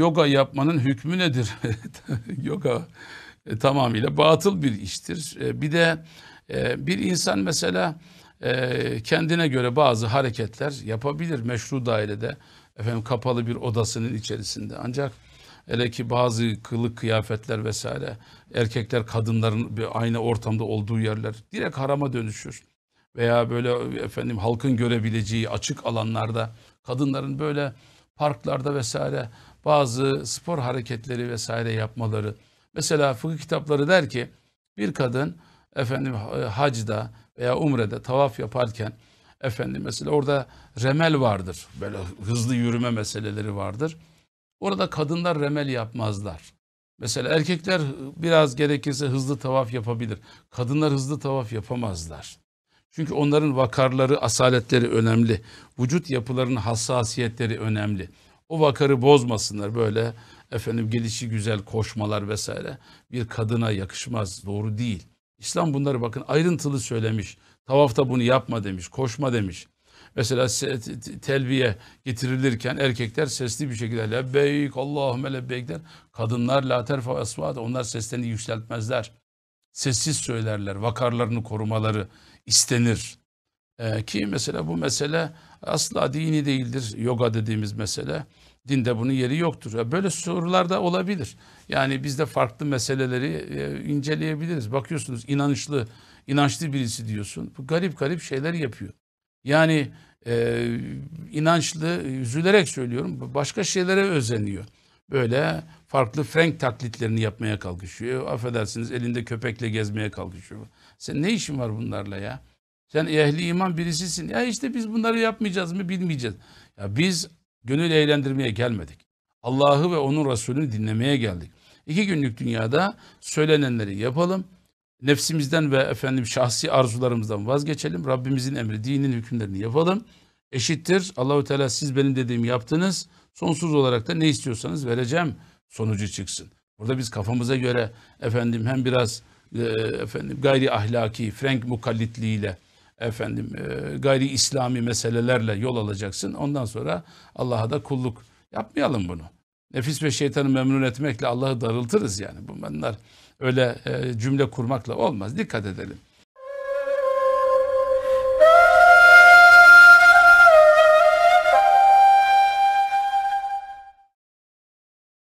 yoga yapmanın hükmü nedir? yoga e, tamamıyla batıl bir iştir. E, bir de e, bir insan mesela e, kendine göre bazı hareketler yapabilir meşru dairede. Efendim kapalı bir odasının içerisinde. Ancak hele ki bazı kılık kıyafetler vesaire erkekler kadınların aynı ortamda olduğu yerler direkt harama dönüşür. Veya böyle efendim halkın görebileceği açık alanlarda kadınların böyle parklarda vesaire bazı spor hareketleri vesaire yapmaları. Mesela fıkıh kitapları der ki bir kadın efendim e, hacda veya umrede tavaf yaparken efendim mesela orada remel vardır. Böyle hızlı yürüme meseleleri vardır. Orada kadınlar remel yapmazlar. Mesela erkekler biraz gerekirse hızlı tavaf yapabilir. Kadınlar hızlı tavaf yapamazlar. Çünkü onların vakarları, asaletleri önemli. Vücut yapılarının hassasiyetleri önemli. O vakarı bozmasınlar böyle efendim gelişi güzel koşmalar vesaire. Bir kadına yakışmaz, doğru değil. İslam bunları bakın ayrıntılı söylemiş. Tavafta bunu yapma demiş, koşma demiş. Mesela telbiye getirilirken erkekler sesli bir şekilde lebbeyk Allahümme lebbeyk der. Kadınlar la terfa esvada onlar seslerini yükseltmezler. Sessiz söylerler vakarlarını korumaları istenir. Ee, ki mesela bu mesele asla dini değildir. Yoga dediğimiz mesele. Dinde bunun yeri yoktur. Ya böyle sorular da olabilir. Yani biz de farklı meseleleri e, inceleyebiliriz. Bakıyorsunuz inançlı, inançlı birisi diyorsun. Bu garip garip şeyler yapıyor. Yani e, inançlı üzülerek söylüyorum başka şeylere özeniyor böyle farklı Frank taklitlerini yapmaya kalkışıyor. Affedersiniz elinde köpekle gezmeye kalkışıyor. Sen ne işin var bunlarla ya? Sen ehli iman birisisin. Ya işte biz bunları yapmayacağız mı bilmeyeceğiz. Ya biz gönül eğlendirmeye gelmedik. Allah'ı ve onun Resulünü dinlemeye geldik. İki günlük dünyada söylenenleri yapalım. Nefsimizden ve efendim şahsi arzularımızdan vazgeçelim. Rabbimizin emri, dinin hükümlerini yapalım eşittir. Allahu Teala siz benim dediğimi yaptınız. Sonsuz olarak da ne istiyorsanız vereceğim sonucu çıksın. Burada biz kafamıza göre efendim hem biraz e, efendim gayri ahlaki, Frank mukallitliğiyle efendim e, gayri İslami meselelerle yol alacaksın. Ondan sonra Allah'a da kulluk yapmayalım bunu. Nefis ve şeytanı memnun etmekle Allah'ı darıltırız yani. Bunlar öyle e, cümle kurmakla olmaz. Dikkat edelim.